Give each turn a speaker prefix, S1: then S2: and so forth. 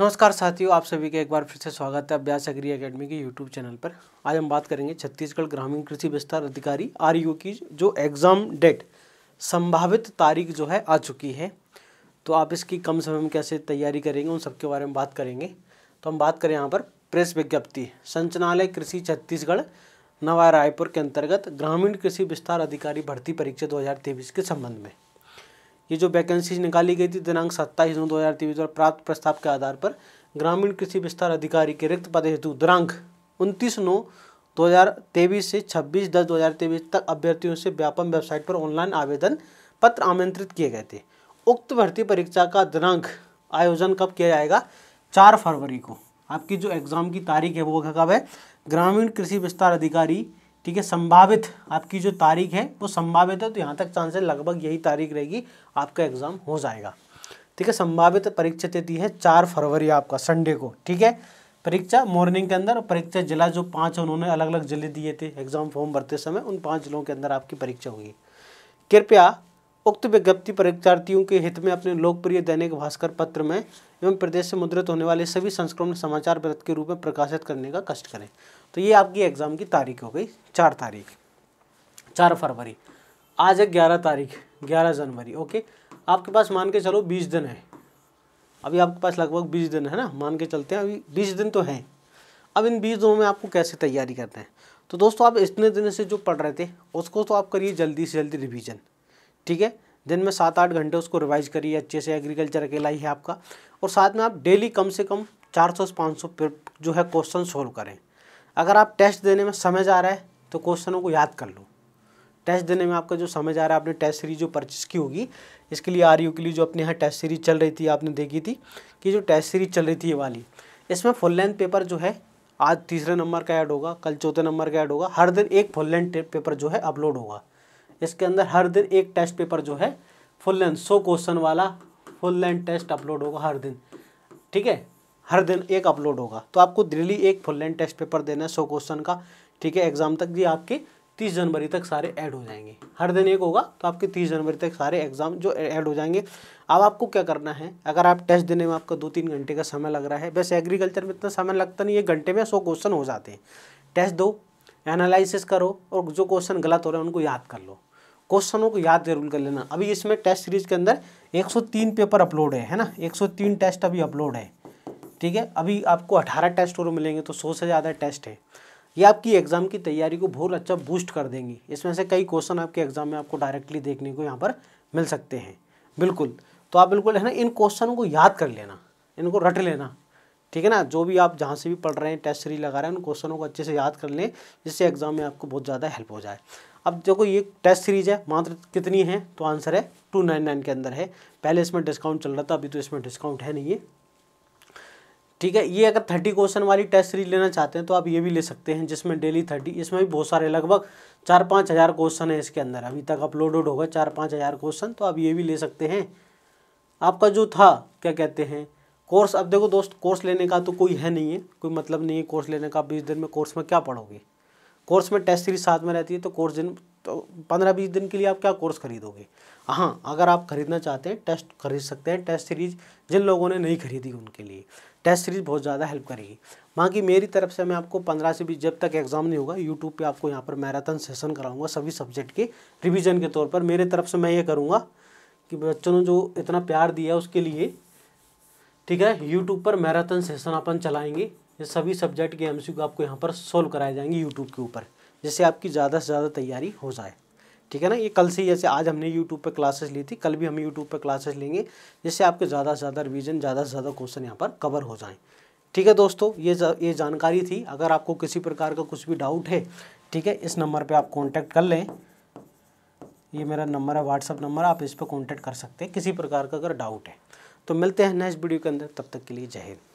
S1: नमस्कार साथियों आप सभी का एक बार फिर से स्वागत है अभ्यास अग्री एकेडमी के यूट्यूब चैनल पर आज हम बात करेंगे छत्तीसगढ़ ग्रामीण कृषि विस्तार अधिकारी आर की जो एग्ज़ाम डेट संभावित तारीख जो है आ चुकी है तो आप इसकी कम समय में कैसे तैयारी करेंगे उन सबके बारे में बात करेंगे तो हम बात करें यहाँ पर प्रेस विज्ञप्ति संचनालय कृषि छत्तीसगढ़ नवा रायपुर के अंतर्गत ग्रामीण कृषि विस्तार अधिकारी भर्ती परीक्षा दो के संबंध में ये जो वैकेंसीज निकाली गई थी दिनांक सत्ताईस जून दो हज़ार तेईस और प्राप्त प्रस्ताव के आधार पर ग्रामीण कृषि विस्तार अधिकारी के रिक्त पद हेतु दिनांक उनतीस नौ दो हज़ार तेईस से छब्बीस दस दो हज़ार तेईस तक अभ्यर्थियों से व्यापम वेबसाइट पर ऑनलाइन आवेदन पत्र आमंत्रित किए गए थे उक्त भर्ती परीक्षा का दिनांक आयोजन कब किया जाएगा चार फरवरी को आपकी जो एग्ज़ाम की तारीख है वो कब है ग्रामीण कृषि विस्तार अधिकारी ठीक है संभावित आपकी जो तारीख है वो संभावित है तो यहाँ तक चांसेस लगभग यही तारीख रहेगी आपका एग्ज़ाम हो जाएगा ठीक है संभावित परीक्षा तिथि है चार फरवरी आपका संडे को ठीक है परीक्षा मॉर्निंग के अंदर परीक्षा जिला जो पाँच उन्होंने अलग अलग जिले दिए थे एग्ज़ाम फॉर्म भरते समय उन पाँच जिलों के अंदर आपकी परीक्षा होगी कृपया उक्त विज्ञप्ति परीक्षार्थियों के हित में अपने लोकप्रिय दैनिक भास्कर पत्र में एवं प्रदेश से मुद्रित होने वाले सभी संस्करण समाचार व्रत के रूप में प्रकाशित करने का कष्ट करें तो ये आपकी एग्ज़ाम की तारीख हो गई चार तारीख चार फरवरी आज है ग्यारह तारीख ग्यारह जनवरी ओके आपके पास मान के चलो बीस दिन है अभी आपके पास लगभग बीस दिन है ना मान के चलते हैं अभी बीस दिन तो हैं अब इन बीस दिनों में आपको कैसे तैयारी करते हैं तो दोस्तों आप इतने दिन से जो पढ़ रहे थे उसको तो आप करिए जल्दी से जल्दी रिविजन ठीक है दिन में सात आठ घंटे उसको रिवाइज करिए अच्छे से एग्रीकल्चर अकेला ही है आपका और साथ में आप डेली कम से कम चार सौ से पाँच सौ जो है क्वेश्चन सोल्व करें अगर आप टेस्ट देने में समझ आ रहा है तो क्वेश्चनों को याद कर लो टेस्ट देने में आपका जो समझ आ रहा है आपने टेस्ट सीरीज जो परचेस की होगी इसके लिए आर के लिए जो अपने यहाँ टेस्ट सीरीज चल रही थी आपने देखी थी कि जो टेस्ट सीरीज चल रही थी ये वाली इसमें फुल लेंथ पेपर जो है आज तीसरे नंबर का ऐड होगा कल चौथे नंबर का ऐड होगा हर दिन एक फुल लेंथ पेपर जो है अपलोड होगा इसके अंदर हर दिन एक टेस्ट पेपर जो है फुल लेंथ सौ क्वेश्चन वाला फुल लेंथ टेस्ट अपलोड होगा हर दिन ठीक है हर दिन एक अपलोड होगा तो आपको डेली एक फुल लेंथ टेस्ट पेपर देना है सौ क्वेश्चन का ठीक है एग्ज़ाम तक जी आपके तीस जनवरी तक सारे ऐड हो जाएंगे हर दिन एक होगा तो आपके तीस जनवरी तक सारे एग्ज़ाम जो ऐड हो जाएंगे अब आपको क्या करना है अगर आप टेस्ट देने में आपका दो तीन घंटे का समय लग रहा है वैसे एग्रीकल्चर में इतना समय लगता नहीं है घंटे में सौ क्वेश्चन हो जाते हैं टेस्ट दो एनालिसिस करो और जो क्वेश्चन गलत हो रहे हैं उनको याद कर लो क्वेश्चनों को याद जरूर कर लेना अभी इसमें टेस्ट सीरीज के अंदर 103 पेपर अपलोड है है ना 103 टेस्ट अभी अपलोड है ठीक है अभी आपको 18 टेस्ट और मिलेंगे तो सौ से ज़्यादा टेस्ट है ये आपकी एग्ज़ाम की तैयारी को बहुत अच्छा बूस्ट कर देंगी इसमें से कई क्वेश्चन आपके एग्ज़ाम में आपको डायरेक्टली देखने को यहाँ पर मिल सकते हैं बिल्कुल तो आप बिल्कुल है ना इन क्वेश्चनों को याद कर लेना इनको रट लेना ठीक है ना जो भी आप जहाँ से भी पढ़ रहे हैं टेस्ट सीरीज लगा रहे हैं उन क्वेश्चनों को अच्छे से याद कर लें जिससे एग्जाम में आपको बहुत ज़्यादा हेल्प हो जाए अब देखो ये टेस्ट सीरीज है मात्र कितनी है तो आंसर है टू नाइन नाइन के अंदर है पहले इसमें डिस्काउंट चल रहा था अभी तो इसमें डिस्काउंट है नहीं है ठीक है ये अगर थर्टी क्वेश्चन वाली टेस्ट सीरीज लेना चाहते हैं तो आप ये भी ले सकते हैं जिसमें डेली थर्टी इसमें भी बहुत सारे लगभग चार पाँच हज़ार क्वेश्चन है इसके अंदर अभी तक अपलोड होगा चार पाँच हज़ार क्वेश्चन तो आप ये भी ले सकते हैं आपका जो था क्या कहते हैं कोर्स अब देखो दोस्त कोर्स लेने का तो कोई है नहीं है कोई मतलब नहीं है कोर्स लेने का बीस दिन में कोर्स में क्या पढ़ोगे कोर्स में टेस्ट सीरीज साथ में रहती है तो कोर्स दिन तो पंद्रह बीस दिन के लिए आप क्या कोर्स खरीदोगे हाँ अगर आप खरीदना चाहते हैं टेस्ट खरीद सकते हैं टेस्ट सीरीज जिन लोगों ने नहीं खरीदी उनके लिए टेस्ट सीरीज बहुत ज़्यादा हेल्प करेगी बाकी मेरी तरफ से मैं आपको पंद्रह से बीस जब तक एग्जाम नहीं होगा यूट्यूब पे आपको यहाँ पर मैराथन सेशन कराऊंगा सभी सब्जेक्ट के रिविजन के तौर पर मेरे तरफ से मैं ये करूँगा कि बच्चों ने जो इतना प्यार दिया उसके लिए ठीक है यूट्यूब पर मैराथन सेशन अपन चलाएंगे ये सभी सब्जेक्ट के एमसीक्यू आपको यहाँ पर सोल्व कराए जाएंगे यूट्यूब के ऊपर जिससे आपकी ज़्यादा से ज़्यादा तैयारी हो जाए ठीक है ना ये कल से जैसे आज हमने यूट्यूब पर क्लासेस ली थी कल भी हम यूट्यूब पर क्लासेस लेंगे जिससे आपके ज़्यादा से ज़्यादा रिविजन ज़्यादा से ज़्यादा क्वेश्चन यहाँ पर कवर हो जाएँ ठीक है दोस्तों ये ये जानकारी थी अगर आपको किसी प्रकार का कुछ भी डाउट है ठीक है इस नंबर पर आप कॉन्टैक्ट कर लें ये मेरा नंबर है व्हाट्सअप नंबर आप इस पर कॉन्टैक्ट कर सकते हैं किसी प्रकार का अगर डाउट है तो मिलते हैं नेक्स्ट वीडियो के अंदर तब तक के लिए जय हिंद